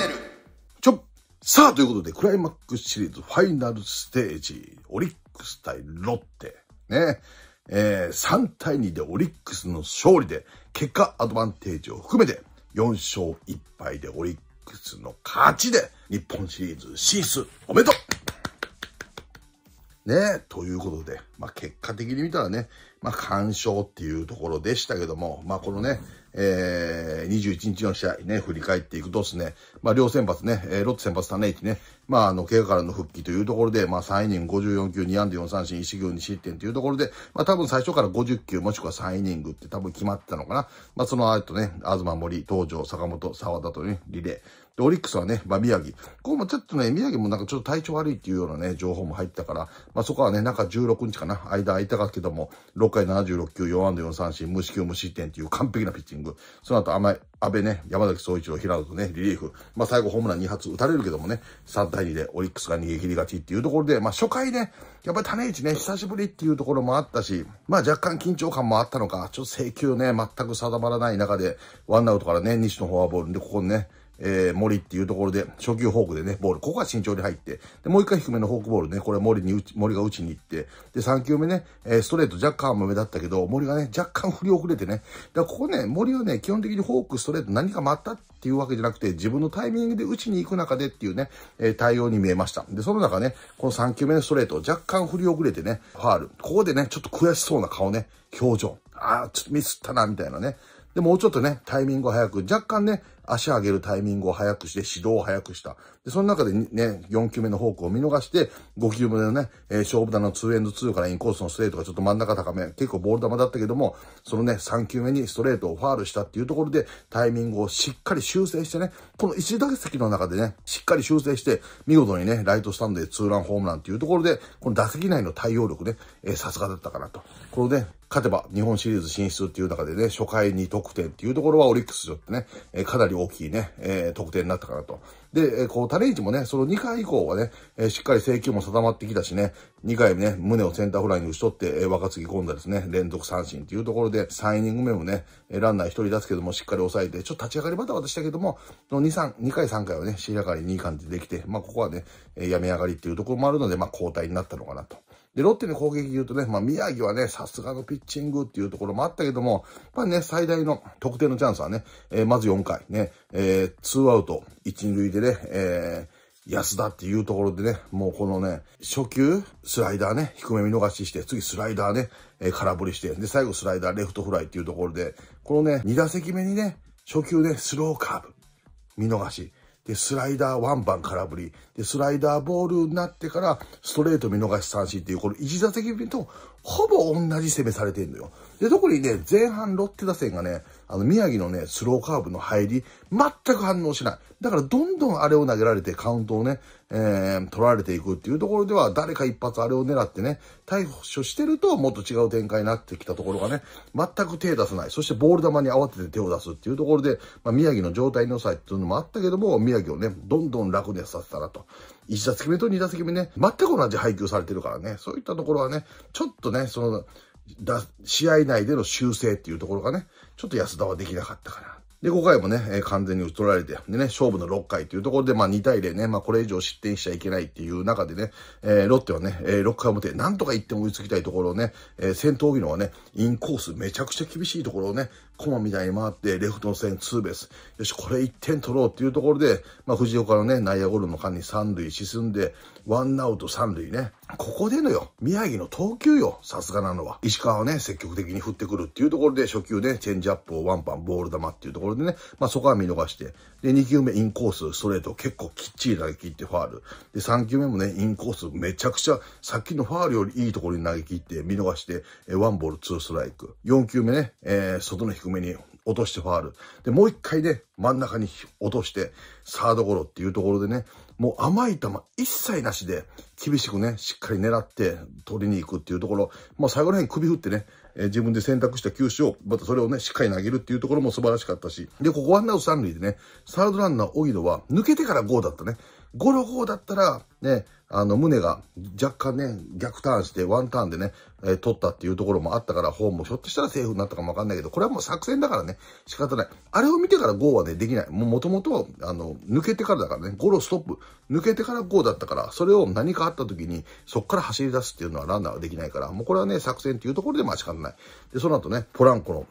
ネル。ちょさあ、ということで、クライマックスシリーズファイナルステージ、オリックス対ロッテ。ね。えー、3対2でオリックスの勝利で、結果アドバンテージを含めて、4勝1敗でオリックスの勝ちで、日本シリーズ進出、おめでとうねということで、まあ、結果的に見たらね、まあ、干っていうところでしたけども、まあ、このね、うんえー、21日の試合ね、振り返っていくとですね、まあ、両先発ね、えー、ロッテ先発種市ね、まあ、あの、怪我からの復帰というところで、まあ、3イニング54球、2安打4三振、1行2失点というところで、まあ、多分最初から50球、もしくは3イニングって多分決まったのかな。まあ、その後ね、東森、東条、坂本、沢田とね、リレー。で、オリックスはね、まあ、宮城。ここもちょっとね、宮城もなんかちょっと体調悪いっていうようなね、情報も入ったから、まあ、そこはね、中16日かな、間空いたかけども、6回76球、4安打4三振、無四球無失点という完璧なピッチング。ング。その後、甘い、安倍ね、山崎総一郎、平野とね、リリーフ。まあ、最後ホームラン2発打たれるけどもね、3対2でオリックスが逃げ切りがちっていうところで、まあ、初回ね、やっぱり種市ね、久しぶりっていうところもあったし、まあ、若干緊張感もあったのか、ちょっと制球ね、全く定まらない中で、ワンアウトからね、西のフォアボールで、ここね、えー、森っていうところで、初球フォークでね、ボール、ここは慎重に入って、で、もう一回低めのフォークボールね、これは森に打ち、森が打ちに行って、で、3球目ね、えー、ストレート若干甘めだったけど、森がね、若干振り遅れてね、だからここね、森はね、基本的にフォーク、ストレート何か待ったっていうわけじゃなくて、自分のタイミングで打ちに行く中でっていうね、えー、対応に見えました。で、その中ね、この3球目のストレート、若干振り遅れてね、ファール。ここでね、ちょっと悔しそうな顔ね、表情。ああ、ちょっとミスったな、みたいなね。で、もうちょっとね、タイミングを早く、若干ね、足上げるタイミングを早くして、指導を早くした。で、その中でね、4球目のフォークを見逃して、5球目のね、えー、勝負球の2エンド2からインコースのストレートがちょっと真ん中高め、結構ボール球だったけども、そのね、3球目にストレートをファールしたっていうところで、タイミングをしっかり修正してね、この1打席の中でね、しっかり修正して、見事にね、ライトスタンドでツーランホームランっていうところで、この打席内の対応力ね、えー、さすがだったかなと。このね、勝てば日本シリーズ進出っていう中でね、初回2得点っていうところはオリックスよってね、えー、かなり大きいね、えー、得点になったかなと。で、えー、こう、種市もね、その2回以降はね、えー、しっかり制球も定まってきたしね、2回ね、胸をセンターフライに打ち取って、えー、若槻今度はですね、連続三振っていうところで、3イニング目もね、ランナー1人出すけども、しっかり抑えて、ちょっと立ち上がりバタバタしたけども、の2、3、2回3回はね、仕上がり2巻でできて、まあ、ここはね、病み上がりっていうところもあるので、まあ、交代になったのかなと。で、ロッテの攻撃で言うとね、まあ、宮城はね、さすがのピッチングっていうところもあったけども、まあね、最大の得点のチャンスはね、えー、まず4回ね、えー、2アウト、1、塁でね、えー、安田っていうところでね、もうこのね、初球、スライダーね、低め見逃しして、次スライダーね、えー、空振りして、で、最後スライダー、レフトフライっていうところで、このね、2打席目にね、初球ね、スローカーブ、見逃し。で、スライダーワンバン空振り。で、スライダーボールになってから、ストレート見逃し三振っていう、この一打席目と、ほぼ同じ攻めされてんのよ。で、特にね、前半ロッテ打線がね、あの、宮城のね、スローカーブの入り、全く反応しない。だからどんどんあれを投げられてカウントをね、えー、取られていくっていうところでは、誰か一発あれを狙ってね、逮処してるともっと違う展開になってきたところがね、全く手出さない。そしてボール球に慌てて手を出すっていうところで、まあ、宮城の状態の際、っていうのもあったけども、宮城をね、どんどん楽にさせたなと。1打席目と2打席目ね、全く同じ配球されてるからね、そういったところはね、ちょっとね、その、試合内での修正っていうところがね、ちょっと安田はできなかったかな。で、5回もね、えー、完全に打ち取られて、でね、勝負の6回というところで、まあ2対0ね、まあこれ以上失点しちゃいけないっていう中でね、えー、ロッテはね、えー、6回表、なんとか1点追いつきたいところをね、えー、戦闘技能はね、インコースめちゃくちゃ厳しいところをね、コマみたいに回って、レフトの線ツーベース。よし、これ1点取ろうっていうところで、まあ藤岡のね、内野ゴフの間に3塁進んで、ワンアウト3塁ね。ここでのよ、宮城の投球よ、さすがなのは。石川はね、積極的に振ってくるっていうところで、初球ね、チェンジアップをワンパン、ボール球っていうところころでね、まあそこは見逃して、で、2球目インコース、ストレート結構きっちり投げ切ってファール。で、3球目もね、インコースめちゃくちゃ、さっきのファールよりいいところに投げ切って見逃して、えン1ボール2ストライク。4球目ね、えー、外の低めに落としてファール。で、もう1回ね、真ん中に落として、サードゴロっていうところでね、もう甘い球一切なしで、厳しくね、しっかり狙って取りに行くっていうところ、まあ最後ら辺首振ってね、えー、自分で選択した球種を、またそれをね、しっかり投げるっていうところも素晴らしかったし、で、ここワンナウト三塁でね、サードランナー、荻戸は抜けてから5だったね。ゴルゴだったら、ね、あの、胸が若干ね、逆ターンして、ワンターンでね、えー、取ったっていうところもあったから、ホームひょっとしたらセーフになったかもわかんないけど、これはもう作戦だからね、仕方ない。あれを見てからゴーはね、できない。もう元々、あの、抜けてからだからね、ゴロストップ、抜けてからゴーだったから、それを何かあった時に、そっから走り出すっていうのはランナーはできないから、もうこれはね、作戦っていうところでまあ仕方ない。で、その後ね、ポランコの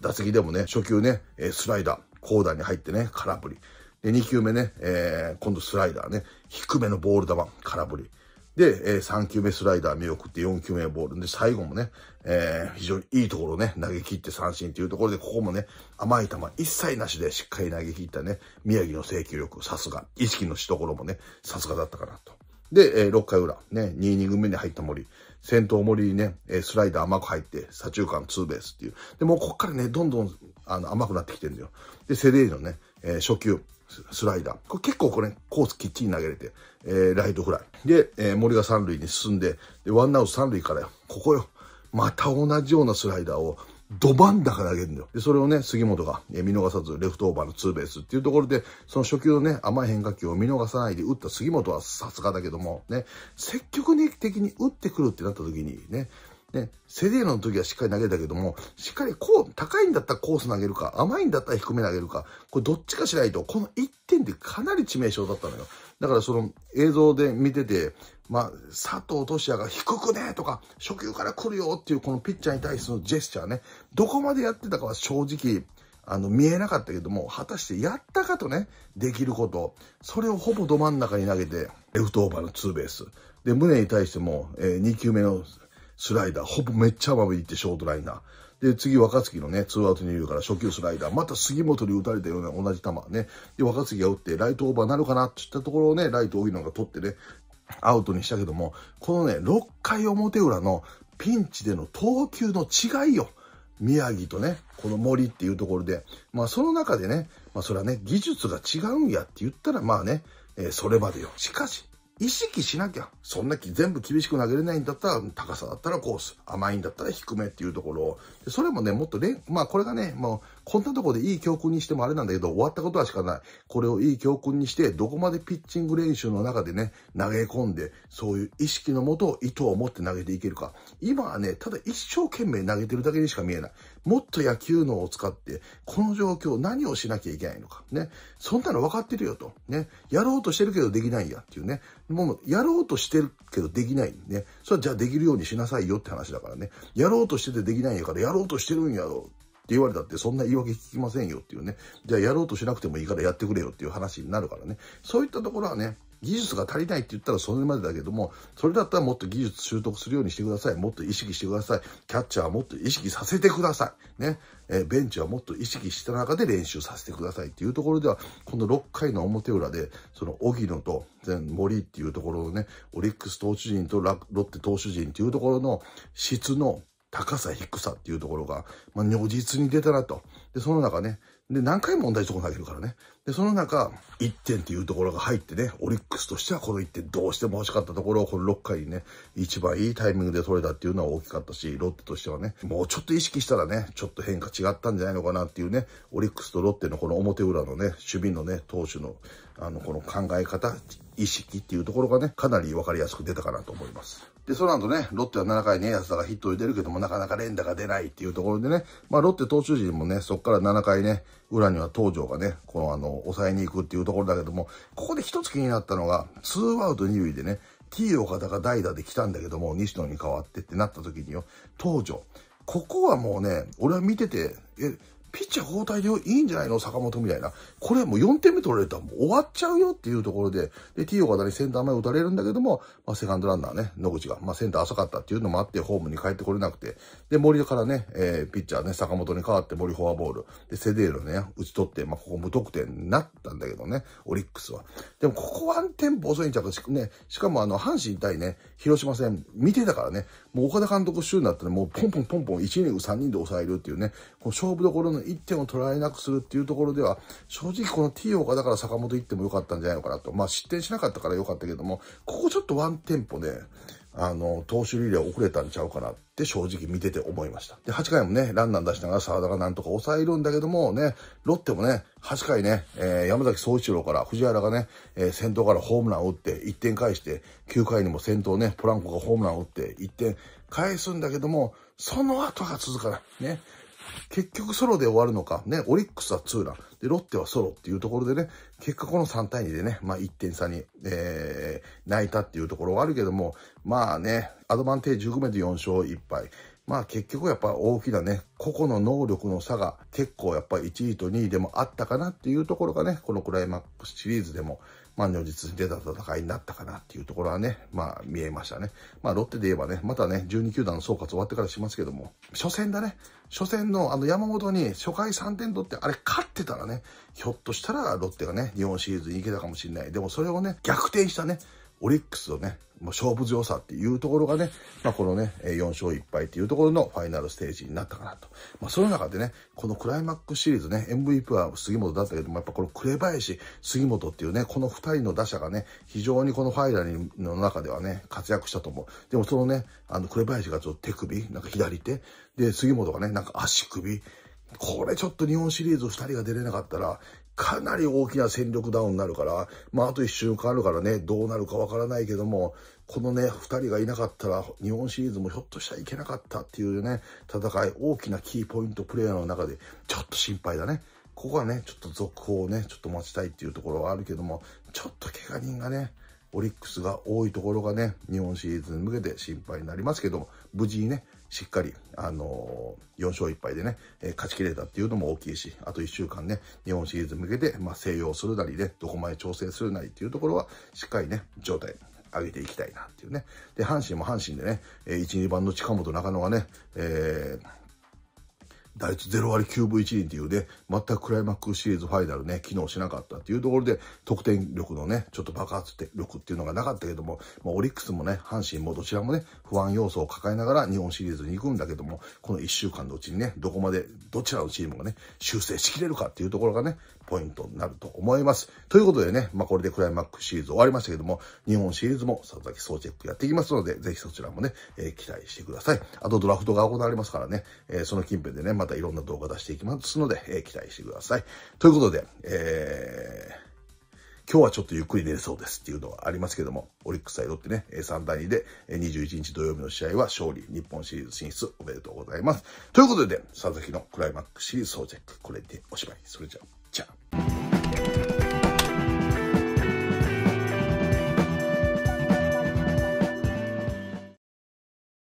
打席でもね、初球ね、スライダー、コーダーに入ってね、空振り。で、2球目ね、えー、今度スライダーね、低めのボール球、空振り。で、えー、3球目スライダー見送って4球目ボールで、最後もね、えー、非常にいいところね、投げ切って三振というところで、ここもね、甘い球一切なしでしっかり投げ切ったね、宮城の制球力、さすが、意識のしところもね、さすがだったかなと。で、えー、6回裏、ね、2イニング目に入った森。先頭森にね、えー、スライダー甘く入って、左中間ツーベースっていう。で、もうこっからね、どんどん、あの、甘くなってきてるんだよ。で、セデージのね、えー、初球、スライダー。これ結構これ、コースきっちり投げれて、えー、ライトフライ。で、えー、森が三塁に進んで、で、ワンアウト三塁からよ、ここよ、また同じようなスライダーを、ど真んだからげるんだよ。で、それをね、杉本が、え見逃さず、レフトオーバーのツーベースっていうところで、その初球のね、甘い変化球を見逃さないで打った杉本はさすがだけども、ね、積極的に打ってくるってなった時にね、ね、セリエの時はしっかり投げたけども、しっかりこう、高いんだったらコース投げるか、甘いんだったら低め投げるか、これどっちかしないと、この1点でかなり致命傷だったのよ。だからその映像で見てて、まあ、佐藤俊也が低くねとか、初級から来るよっていうこのピッチャーに対してのジェスチャーね、どこまでやってたかは正直、あの、見えなかったけども、果たしてやったかとね、できること。それをほぼど真ん中に投げて、レフトオーバーのツーベース。で、胸に対しても、えー、2球目のスライダー、ほぼめっちゃ甘めにいってショートライナー。で、次、若月のね、ツーアウト二塁から初球スライダー。また杉本に打たれたような同じ球ね。で、若月が打って、ライトオーバーなるかなって言ったところをね、ライトいのが取ってね、アウトにしたけども、このね、6回表裏のピンチでの投球の違いよ。宮城とね、この森っていうところで、まあその中でね、まあそれはね、技術が違うんやって言ったらまあね、えー、それまでよ。しかし、意識しなきゃ。そんな全部厳しく投げれないんだったら、高さだったらコース、甘いんだったら低めっていうところを、それもね、もっとね、まあこれがね、もうこんなとこでいい教訓にしてもあれなんだけど、終わったことはしかない。これをいい教訓にして、どこまでピッチング練習の中でね、投げ込んで、そういう意識のもと、意図を持って投げていけるか。今はね、ただ一生懸命投げてるだけにしか見えない。もっと野球脳を使って、この状況、何をしなきゃいけないのか。ね。そんなの分かってるよと。ね。やろうとしてるけどできないやっていうね。もう、やろうとしてるけどできない。ね。それはじゃあできるようにしなさいよって話だからね。やろうとしててできないんやから、やろうとしてるんやろう。って言われたってそんな言い訳聞きませんよっていうね。じゃあやろうとしなくてもいいからやってくれよっていう話になるからね。そういったところはね、技術が足りないって言ったらそれまでだけども、それだったらもっと技術習得するようにしてください。もっと意識してください。キャッチャーはもっと意識させてください。ね。えベンチはもっと意識した中で練習させてくださいっていうところでは、この6回の表裏で、その荻野と森っていうところのね、オリックス投手陣とロッテ投手陣っていうところの質の高さ、低さっていうところが、まあ、如実に出たなと。で、その中ね、で、何回も同じとこ投げるからね。で、その中、1点っていうところが入ってね、オリックスとしてはこの1点どうしても欲しかったところをこの6回にね、一番いいタイミングで取れたっていうのは大きかったし、ロッテとしてはね、もうちょっと意識したらね、ちょっと変化違ったんじゃないのかなっていうね、オリックスとロッテのこの表裏のね、守備のね、投手の、あの、この考え方、意識っていうところがね、かなり分かりやすく出たかなと思います。で、その後ね、ロッテは7回ね、安田がヒットを出るけども、なかなか連打が出ないっていうところでね、まあ、ロッテ投手陣もね、そこから7回ね、裏には東條がね、このあの、抑えに行くっていうところだけども、ここで一つ気になったのが、2アウト2塁でね、T 岡田が代打で来たんだけども、西野に代わってってなった時によ、東條。ここはもうね、俺は見てて、え、ピッチャー交代でいいんじゃないの坂本みたいな。これはもう4点目取られたらもう終わっちゃうよっていうところで、で、T 岡田にセンター前打たれるんだけども、まあ、セカンドランナーね、野口が、まあ、センター浅かったっていうのもあって、ホームに帰ってこれなくて、で、森からね、えー、ピッチャーね、坂本に代わって森フォアボール、で、セデールね、打ち取って、まあ、ここ無得点になったんだけどね、オリックスは。でも、ここはテンポ遅いんちゃうか、しね、しかもあの、阪神対ね、広島戦、見てたからね、もう岡田監督週になったらもうポンポンポンポン1 2、3人で抑えるっていうね、この勝負どころの1点を取られなくするっていうところでは、正直この T 岡だから坂本行っても良かったんじゃないのかなと。まあ失点しなかったから良かったけども、ここちょっとワンテンポね、あの、投手リレー遅れたんちゃうかなって正直見てて思いました。で、8回もね、ランナー出しながら沢田がなんとか抑えるんだけどもね、ロッテもね、8回ね、えー、山崎総一郎から藤原がね、えー、先頭からホームランを打って1点返して、9回にも先頭ね、ポランコがホームランを打って1点返すんだけども、その後が続かない。ね。結局ソロで終わるのか、ね、オリックスはツーラン、で、ロッテはソロっていうところでね、結果この3対2でね、まあ1点差に、えー、泣いたっていうところはあるけども、まあね、アドバンテージ含めて4勝1敗、まあ結局やっぱ大きなね、個々の能力の差が結構やっぱ1位と2位でもあったかなっていうところがね、このクライマックスシリーズでも、まあ如実に出た戦いになったかなっていうところはね、まあ見えましたね。まあロッテで言えばね、またね、12球団の総括終わってからしますけども、初戦だね、初戦のあの山本に初回3点取ってあれ勝ってたらね、ひょっとしたらロッテがね、日本シリーズに行けたかもしれない。でもそれをね、逆転したね、オリックスをね、もう勝負強さっていうところがね、まあ、このね、4勝1敗っていうところのファイナルステージになったかなと。まあ、その中でね、このクライマックスシリーズね、MVP は杉本だったけども、やっぱこの紅林、杉本っていうね、この2人の打者がね、非常にこのファイナルの中ではね、活躍したと思う。でもそのね、あの、紅林がちょっと手首、なんか左手、で、杉本がね、なんか足首、これちょっと日本シリーズ2人が出れなかったら、かなり大きな戦力ダウンになるから、まあ、あと1週間あるからね、どうなるかわからないけども、このね、2人がいなかったら、日本シリーズもひょっとしたらいけなかったっていうね、戦い、大きなキーポイントプレイヤーの中で、ちょっと心配だね。ここはね、ちょっと続報をね、ちょっと待ちたいっていうところはあるけども、ちょっと怪我人がね、オリックスが多いところがね、日本シリーズに向けて心配になりますけども、無事にね、しっかり、あのー、4勝1敗でね、えー、勝ち切れたっていうのも大きいし、あと1週間ね、日本シリーズ向けて、まあ、静養するなりね、どこまで調整するなりっていうところは、しっかりね、状態、上げていきたいなっていうね。で、阪神も阪神でね、えー、1、2番の近本中野はね、えー、打率0割9分1厘というね、全くクライマックスシリーズファイナルね、機能しなかったっていうところで、得点力のね、ちょっと爆発力っていうのがなかったけども、まあ、オリックスもね、阪神もどちらもね、不安要素を抱えながら日本シリーズに行くんだけども、この1週間のうちにね、どこまで、どちらのチームがね、修正しきれるかっていうところがね、ポイントになると思います。ということでね、まあ、これでクライマックスシリーズ終わりましたけども、日本シリーズも佐々木総チェックやっていきますので、ぜひそちらもね、えー、期待してください。あとドラフトが行われますからね、えー、その近辺でね、ままたいろんな動画出していきますので、えー、期待してください。ということで、えー、今日はちょっとゆっくり寝れそうですっていうのはありますけども、オリックスイドってね、3対2で21日土曜日の試合は勝利、日本シリーズ進出おめでとうございます。ということで、佐々木のクライマックスシリーズ総チェック、これでおしまい。それじゃあ、じゃあ。